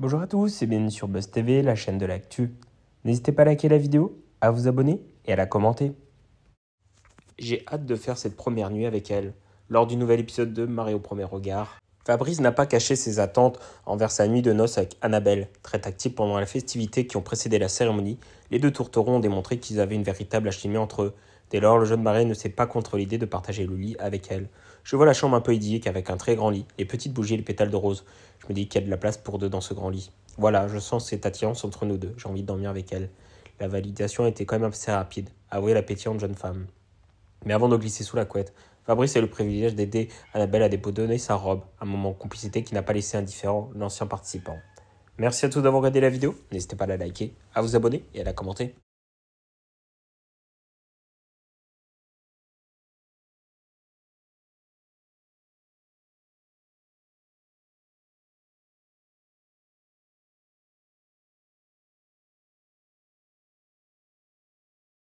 Bonjour à tous et bienvenue sur Buzz TV, la chaîne de l'actu. N'hésitez pas à liker la vidéo, à vous abonner et à la commenter. J'ai hâte de faire cette première nuit avec elle, lors du nouvel épisode de Mario au premier regard, Fabrice n'a pas caché ses attentes envers sa nuit de noces avec Annabelle. Très tactique pendant la festivité qui ont précédé la cérémonie, les deux tourterons ont démontré qu'ils avaient une véritable alchimie entre eux. Dès lors, le jeune marais ne s'est pas contre l'idée de partager le lit avec elle. Je vois la chambre un peu idyllique avec un très grand lit, les petites bougies et les pétales de rose. Je me dis qu'il y a de la place pour deux dans ce grand lit. Voilà, je sens cette attirance entre nous deux. J'ai envie de dormir avec elle. La validation était quand même assez rapide. Avouez la pétillante jeune femme. Mais avant de glisser sous la couette, Fabrice a le privilège d'aider Annabelle à déboudonner sa robe, un moment de complicité qui n'a pas laissé indifférent l'ancien participant. Merci à tous d'avoir regardé la vidéo, n'hésitez pas à la liker, à vous abonner et à la commenter.